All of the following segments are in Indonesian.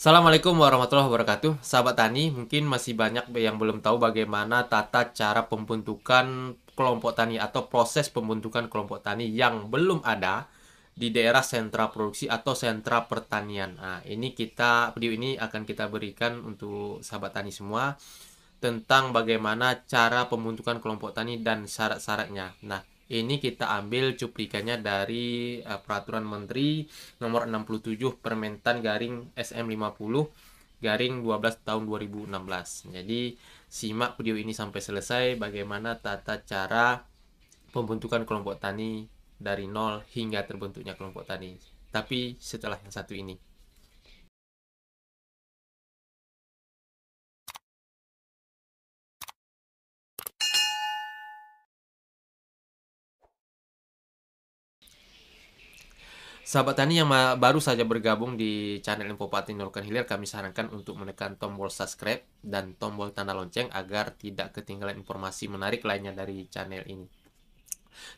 Assalamualaikum warahmatullahi wabarakatuh Sahabat Tani, mungkin masih banyak yang belum tahu bagaimana tata cara pembentukan kelompok tani atau proses pembentukan kelompok tani yang belum ada di daerah sentra produksi atau sentra pertanian. Nah, ini kita video ini akan kita berikan untuk sahabat tani semua tentang bagaimana cara pembentukan kelompok tani dan syarat-syaratnya. Nah, ini kita ambil cuplikannya dari uh, peraturan menteri nomor 67 Permentan garing SM50 garing 12 tahun 2016. Jadi simak video ini sampai selesai bagaimana tata cara pembentukan kelompok tani dari nol hingga terbentuknya kelompok tani. Tapi setelah yang satu ini. Sahabat tani yang baru saja bergabung di channel Info Pati Nurkan Hilir, kami sarankan untuk menekan tombol subscribe dan tombol tanda lonceng agar tidak ketinggalan informasi menarik lainnya dari channel ini.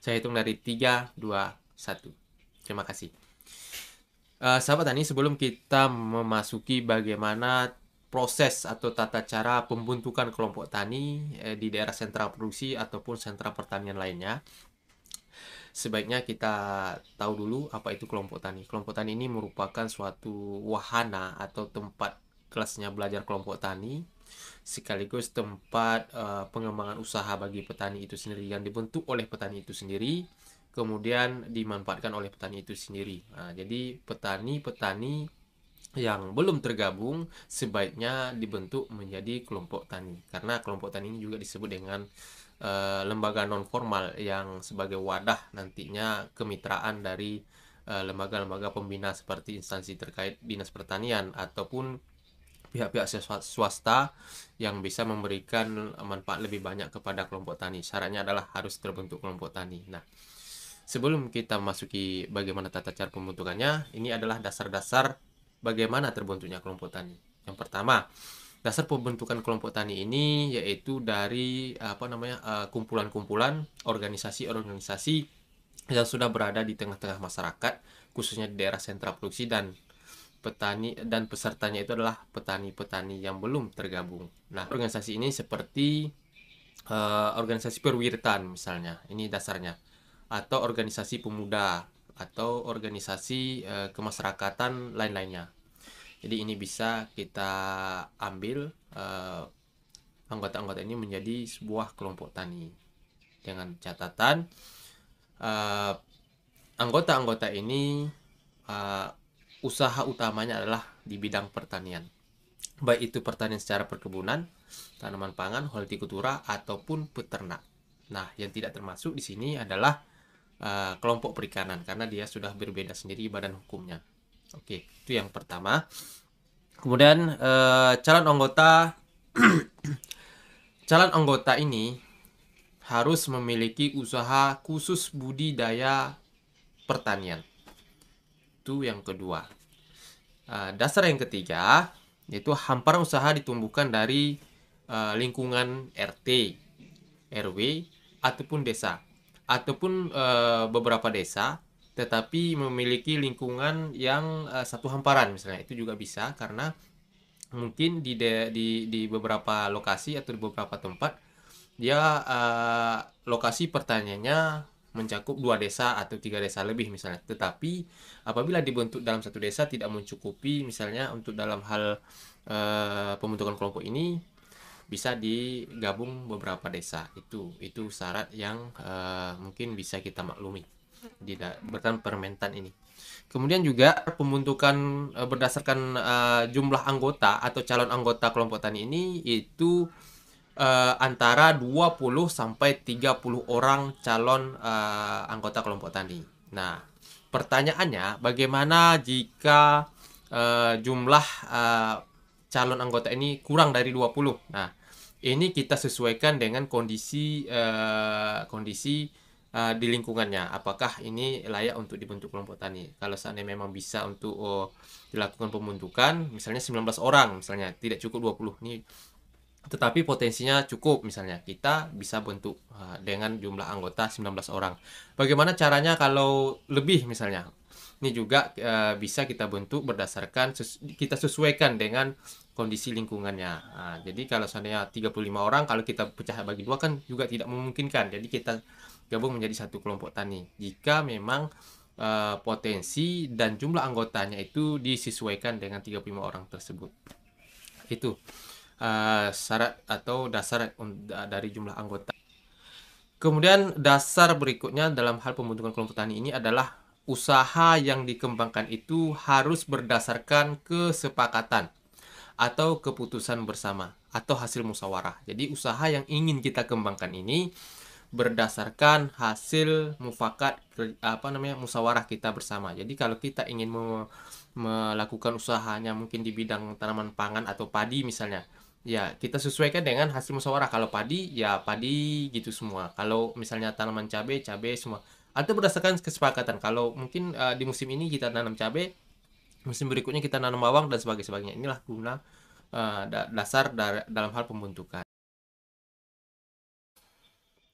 Saya hitung dari 3, 2, 1. Terima kasih. Uh, sahabat tani, sebelum kita memasuki bagaimana proses atau tata cara pembentukan kelompok tani eh, di daerah sentra produksi ataupun sentra pertanian lainnya, sebaiknya kita tahu dulu apa itu kelompok tani. Kelompok tani ini merupakan suatu wahana atau tempat kelasnya belajar kelompok tani sekaligus tempat uh, pengembangan usaha bagi petani itu sendiri yang dibentuk oleh petani itu sendiri kemudian dimanfaatkan oleh petani itu sendiri. Nah, jadi petani-petani yang belum tergabung sebaiknya dibentuk menjadi kelompok tani karena kelompok tani ini juga disebut dengan uh, lembaga non formal yang sebagai wadah nantinya kemitraan dari eh, lembaga-lembaga pembina seperti instansi terkait dinas pertanian ataupun pihak-pihak swasta yang bisa memberikan manfaat lebih banyak kepada kelompok tani. Syaratnya adalah harus terbentuk kelompok tani. Nah, sebelum kita masuki bagaimana tata cara pembentukannya, ini adalah dasar-dasar bagaimana terbentuknya kelompok tani. Yang pertama, Dasar pembentukan kelompok tani ini yaitu dari apa namanya eh, kumpulan-kumpulan organisasi-organisasi yang sudah berada di tengah-tengah masyarakat khususnya di daerah sentra produksi dan petani dan pesertanya itu adalah petani-petani yang belum tergabung. Nah, organisasi ini seperti uh, organisasi perwiritan misalnya, ini dasarnya, atau organisasi pemuda atau organisasi uh, kemasyarakatan lain-lainnya. Jadi ini bisa kita ambil eh, anggota-anggota uh, ini menjadi sebuah kelompok tani dengan catatan eh, anggota-anggota uh, ini uh, usaha utamanya adalah di bidang pertanian baik itu pertanian secara perkebunan, tanaman pangan, hortikultura ataupun peternak. Nah, yang tidak termasuk di sini adalah uh, kelompok perikanan karena dia sudah berbeda sendiri badan hukumnya. Oke, itu yang pertama. Kemudian uh, calon anggota calon anggota ini harus memiliki usaha khusus budidaya pertanian. Itu yang kedua. Uh, dasar yang ketiga yaitu hamparan usaha ditumbuhkan dari uh, lingkungan RT, RW ataupun desa ataupun beberapa desa tetapi memiliki lingkungan yang uh, satu hamparan misalnya itu juga bisa karena mungkin di de, di di beberapa lokasi atau di beberapa tempat dia uh, lokasi pertanyaannya mencakup dua desa atau tiga desa lebih misalnya tetapi apabila dibentuk dalam satu desa tidak mencukupi misalnya untuk dalam hal uh, pembentukan kelompok ini bisa digabung beberapa desa itu itu syarat yang uh, mungkin bisa kita maklumi di berdasarkan permentan ini. Kemudian juga pembentukan uh, berdasarkan uh, jumlah anggota atau calon anggota kelompok tani ini itu uh, antara 20 sampai 30 orang calon uh, anggota kelompok tani. Nah, pertanyaannya bagaimana jika uh, jumlah uh, calon anggota ini kurang dari 20? Nah, ini kita sesuaikan dengan kondisi uh, kondisi uh, di lingkungannya apakah ini layak untuk dibentuk kelompok tani kalau seandainya memang bisa untuk oh, dilakukan pembentukan misalnya 19 orang misalnya tidak cukup 20 ini tetapi potensinya cukup misalnya kita bisa bentuk uh, dengan jumlah anggota 19 orang bagaimana caranya kalau lebih misalnya ini juga uh, bisa kita bentuk berdasarkan sesu kita sesuaikan dengan kondisi lingkungannya. Nah, jadi kalau seandainya 35 orang kalau kita pecah bagi dua kan juga tidak memungkinkan. Jadi kita gabung menjadi satu kelompok tani jika memang uh, potensi dan jumlah anggotanya itu disesuaikan dengan 35 orang tersebut. Itu uh, syarat atau dasar dari jumlah anggota. Kemudian dasar berikutnya dalam hal pembentukan kelompok tani ini adalah usaha yang dikembangkan itu harus berdasarkan kesepakatan atau keputusan bersama atau hasil musyawarah. Jadi usaha yang ingin kita kembangkan ini berdasarkan hasil mufakat apa namanya musyawarah kita bersama. Jadi kalau kita ingin me melakukan usahanya mungkin di bidang tanaman pangan atau padi misalnya, ya kita sesuaikan dengan hasil musyawarah. Kalau padi ya padi gitu semua. Kalau misalnya tanaman cabai cabai semua. Atau berdasarkan kesepakatan. Kalau mungkin uh, di musim ini kita tanam cabai, musim berikutnya kita tanam bawang dan sebagainya. Inilah guna uh, dasar dalam hal pembentukan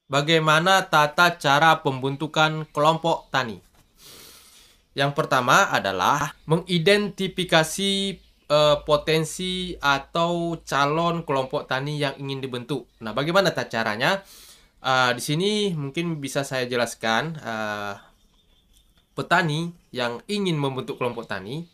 bagaimana tata cara pembentukan kelompok tani. Yang pertama adalah mengidentifikasi eh, potensi atau calon kelompok tani yang ingin dibentuk. Nah, bagaimana tata caranya? Uh, di sini mungkin bisa saya jelaskan uh, petani yang ingin membentuk kelompok tani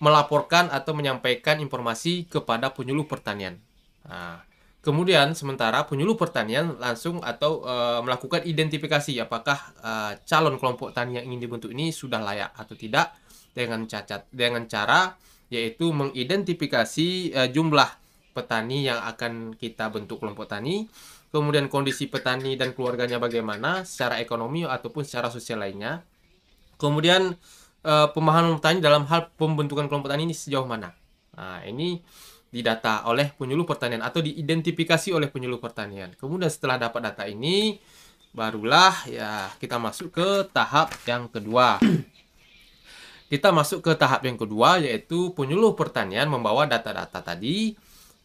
melaporkan atau menyampaikan informasi kepada penyuluh pertanian. Nah, Kemudian sementara penyuluh pertanian langsung atau e, melakukan identifikasi apakah e, calon kelompok tani yang ingin dibentuk ini sudah layak atau tidak dengan cacat dengan cara yaitu mengidentifikasi e, jumlah petani yang akan kita bentuk kelompok tani, kemudian kondisi petani dan keluarganya bagaimana secara ekonomi ataupun secara sosial lainnya. Kemudian e, pemahaman petani dalam hal pembentukan kelompok tani ini sejauh mana. Nah, ini didata oleh penyuluh pertanian atau diidentifikasi oleh penyuluh pertanian. Kemudian setelah dapat data ini barulah ya kita masuk ke tahap yang kedua. kita masuk ke tahap yang kedua yaitu penyuluh pertanian membawa data-data tadi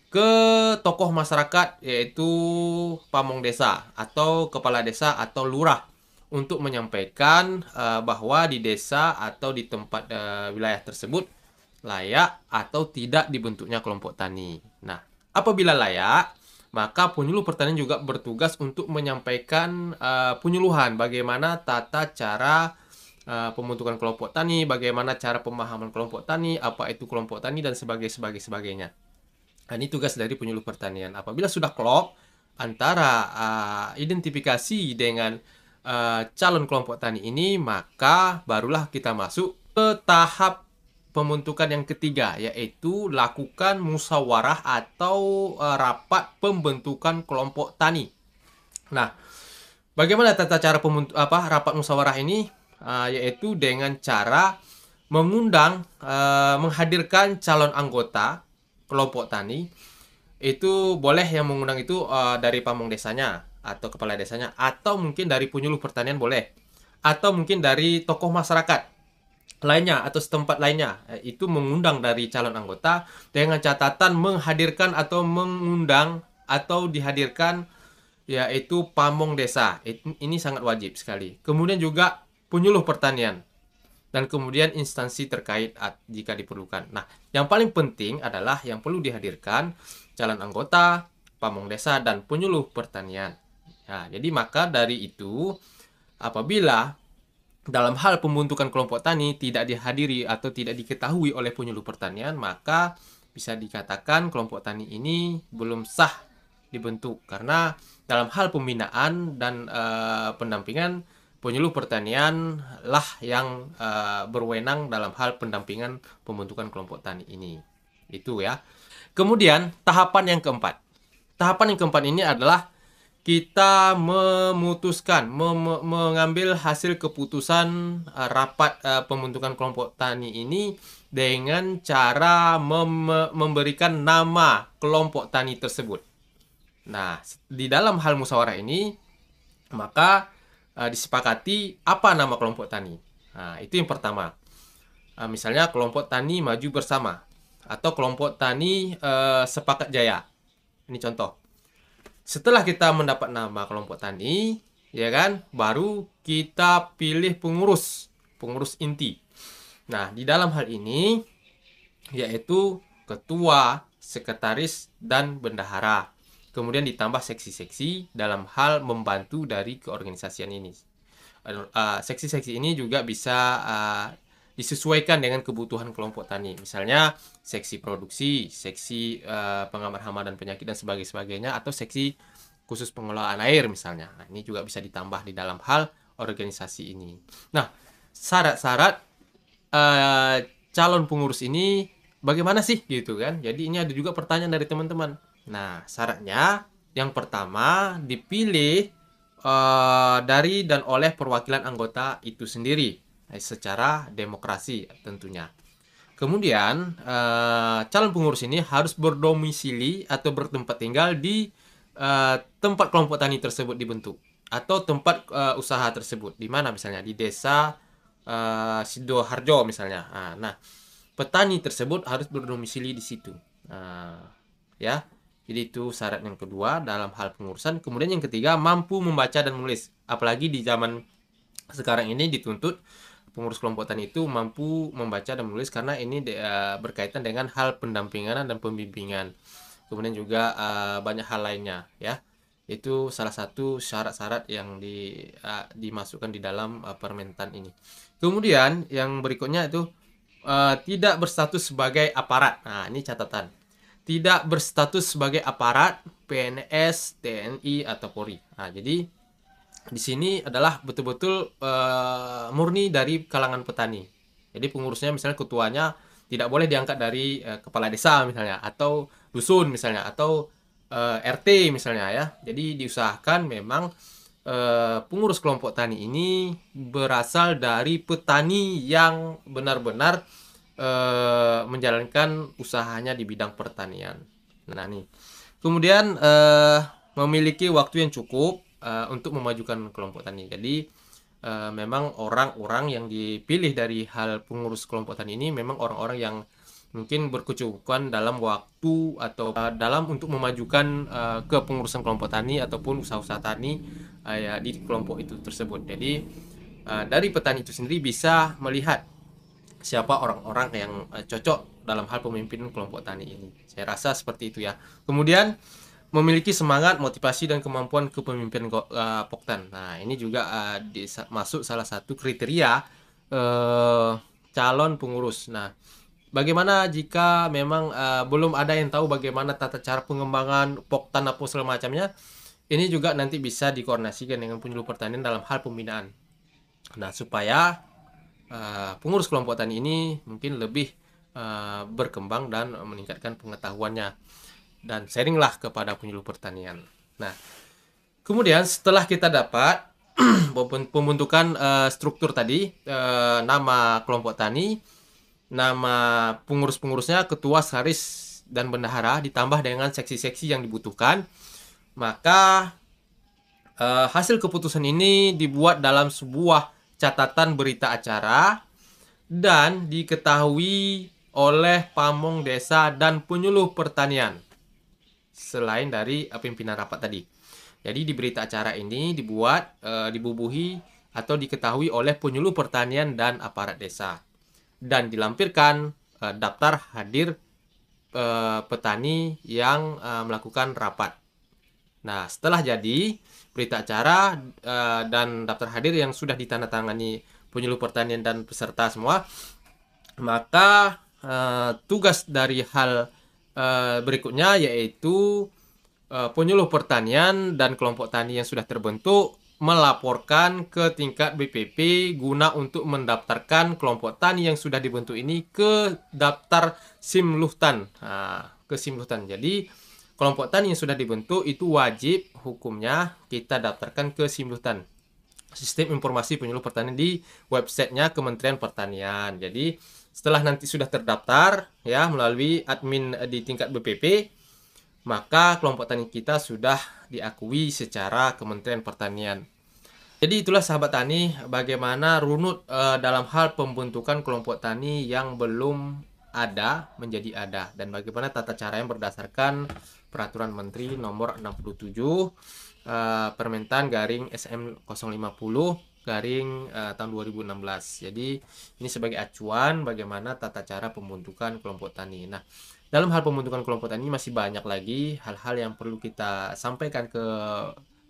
ke tokoh masyarakat yaitu pamong desa atau kepala desa atau lurah untuk menyampaikan uh, bahwa di desa atau di tempat uh, wilayah tersebut layak atau tidak dibentuknya kelompok tani. Nah, apabila layak, maka penyuluh pertanian juga bertugas untuk menyampaikan uh, penyuluhan bagaimana tata cara uh, pembentukan kelompok tani, bagaimana cara pemahaman kelompok tani, apa itu kelompok tani dan sebagainya sebagai sebagainya. Nah, ini tugas dari penyuluh pertanian. Apabila sudah klop antara uh, identifikasi dengan uh, calon kelompok tani ini, maka barulah kita masuk ke tahap pembentukan yang ketiga yaitu lakukan musyawarah atau eh, rapat pembentukan kelompok tani. Nah, bagaimana tata cara apa rapat musyawarah ini eh, yaitu dengan cara mengundang eh, menghadirkan calon anggota kelompok tani itu boleh yang mengundang itu dari pamong desanya atau kepala desanya atau mungkin dari penyuluh pertanian boleh atau mungkin dari tokoh masyarakat lainnya atau setempat lainnya eh, itu mengundang dari calon anggota dengan catatan menghadirkan atau mengundang atau dihadirkan yaitu pamong desa ini sangat wajib sekali kemudian juga penyuluh pertanian dan kemudian instansi terkait jika diperlukan nah yang paling penting adalah yang perlu dihadirkan calon anggota pamong desa dan penyuluh pertanian nah jadi maka dari itu apabila dalam hal pembentukan kelompok tani tidak dihadiri atau tidak diketahui oleh penyuluh pertanian, maka bisa dikatakan kelompok tani ini belum sah dibentuk karena dalam hal pembinaan dan uh, pendampingan penyuluh pertanian lah yang uh, berwenang dalam hal pendampingan pembentukan kelompok tani ini. Itu ya. Kemudian tahapan yang keempat. Tahapan yang keempat ini adalah kita memutuskan mem mengambil hasil keputusan uh, rapat uh, pembentukan kelompok tani ini dengan cara mem memberikan nama kelompok tani tersebut. Nah, di dalam hal musyawarah ini maka uh, disepakati apa nama kelompok tani. Nah, itu yang pertama. Uh, misalnya kelompok tani maju bersama atau kelompok tani uh, sepakat jaya. Ini contoh. Setelah kita mendapat nama kelompok tani, ya kan, baru kita pilih pengurus, pengurus inti. Nah, di dalam hal ini yaitu ketua, sekretaris dan bendahara. Kemudian ditambah seksi-seksi dalam hal membantu dari keorganisasian ini. Ah, seksi-seksi ini juga bisa ah, disesuaikan dengan kebutuhan kelompok tani. Misalnya seksi produksi, seksi uh, pengamar hama dan penyakit dan sebagainya, sebagainya atau seksi khusus pengelolaan air misalnya. Nah, ini juga bisa ditambah di dalam hal organisasi ini. Nah, syarat-syarat uh, calon pengurus ini bagaimana sih gitu kan? Jadi ini ada juga pertanyaan dari teman-teman. Nah, syaratnya yang pertama dipilih uh, dari dan oleh perwakilan anggota itu sendiri. Eh, secara demokrasi tentunya. Kemudian eh, calon pengurus ini harus berdomisili atau bertempat tinggal di eh, tempat kelompok tani tersebut dibentuk atau tempat usaha tersebut. Di mana misalnya di desa Sidoharjo misalnya. Ah, nah, petani tersebut harus berdomisili di situ. Ah, ya. Jadi itu syarat yang kedua dalam hal pengurusan. Kemudian yang ketiga mampu membaca dan menulis. Apalagi di zaman sekarang ini dituntut pengurus kelompok tani itu mampu membaca dan menulis karena ini uh, berkaitan dengan hal pendampingan dan pembimbingan. Kemudian juga uh, banyak hal lainnya ya. Itu salah satu syarat-syarat yang di uh, dimasukkan di dalam uh, permentan ini. Kemudian yang berikutnya itu uh, tidak berstatus sebagai aparat. Nah, ini catatan. Tidak berstatus sebagai aparat PNS, TNI atau Polri. Nah, jadi di sini adalah betul-betul uh, murni dari kalangan petani. Jadi pengurusnya misalnya ketuanya tidak boleh diangkat dari uh, kepala desa misalnya atau dusun misalnya atau uh, eh, RT misalnya ya. Jadi diusahakan memang uh, pengurus kelompok tani ini berasal dari petani yang benar-benar uh, menjalankan usahanya di bidang pertanian. Nah nih. Kemudian uh, memiliki waktu yang cukup uh, untuk memajukan kelompok tani. Jadi uh, memang orang-orang yang dipilih dari hal pengurus kelompok tani ini memang orang-orang yang mungkin berkecukupan dalam waktu atau uh, dalam untuk memajukan uh, kepengurusan kelompok tani ataupun usaha-usaha tani uh, ya, di kelompok itu tersebut. Jadi uh, dari petani itu sendiri bisa melihat siapa orang-orang yang uh, cocok dalam hal pemimpin kelompok tani ini. Saya rasa seperti itu ya. Kemudian memiliki semangat, motivasi dan kemampuan kepemimpinan uh, Poktan. Nah, ini juga uh, disa- masuk salah satu kriteria uh, calon pengurus. Nah, bagaimana jika memang uh, belum ada yang tahu bagaimana tata cara pengembangan Poktan apa segala macamnya? Ini juga nanti bisa dikoordinasikan dengan penyuluh pertanian dalam hal pembinaan. Nah, supaya uh, pengurus kelompok tani ini mungkin lebih uh, berkembang dan meningkatkan pengetahuannya dan sharinglah kepada penyuluh pertanian. Nah, kemudian setelah kita dapat pembentukan uh, struktur tadi, uh, nama kelompok tani, nama pengurus-pengurusnya, ketua, saris, dan bendahara ditambah dengan seksi-seksi yang dibutuhkan, maka uh, hasil keputusan ini dibuat dalam sebuah catatan berita acara dan diketahui oleh pamong desa dan penyuluh pertanian selain dari uh, pimpinan rapat tadi. Jadi di berita acara ini dibuat, uh, dibubuhi atau diketahui oleh penyuluh pertanian dan aparat desa dan dilampirkan uh, daftar hadir uh, petani yang uh, melakukan rapat. Nah, setelah jadi berita acara uh, dan daftar hadir yang sudah ditandatangani penyuluh pertanian dan peserta semua, maka uh, tugas dari hal Eh, berikutnya yaitu uh, penyuluh pertanian dan kelompok tani yang sudah terbentuk melaporkan ke tingkat BPP guna untuk mendaftarkan kelompok tani yang sudah dibentuk ini ke daftar SIMLUHTAN. Nah, ke SIMLUHTAN. Jadi kelompok tani yang sudah dibentuk itu wajib hukumnya kita daftarkan ke SIMLUHTAN. Sistem Informasi Penyuluh Pertanian di websitenya Kementerian Pertanian. Jadi setelah nanti sudah terdaftar ya melalui admin di tingkat BPP maka kelompok tani kita sudah diakui secara Kementerian Pertanian. Jadi itulah sahabat tani bagaimana runut e, dalam hal pembentukan kelompok tani yang belum ada menjadi ada dan bagaimana tata cara yang berdasarkan peraturan menteri nomor 67 e, eh, Permentan garing SM 050 garing uh, tahun 2016. Jadi ini sebagai acuan bagaimana tata cara pembentukan kelompok tani. Nah, dalam hal pembentukan kelompok tani masih banyak lagi hal-hal yang perlu kita sampaikan ke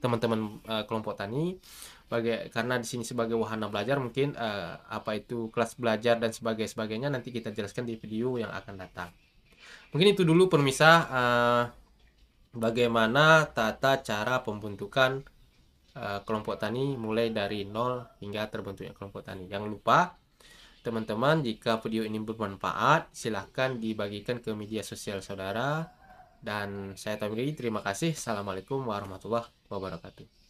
teman-teman uh, kelompok tani Baga karena di sini sebagai wahana belajar mungkin uh, apa itu kelas belajar dan sebagainya sebagainya nanti kita jelaskan di video yang akan datang. Mungkin itu dulu permisah uh, bagaimana tata cara pembentukan Eh, kelompok tani mulai dari nol hingga terbentuknya kelompok tani. Jangan lupa teman-teman jika video ini bermanfaat silahkan dibagikan ke media sosial saudara dan saya Tamiri terima kasih. Assalamualaikum warahmatullah wabarakatuh.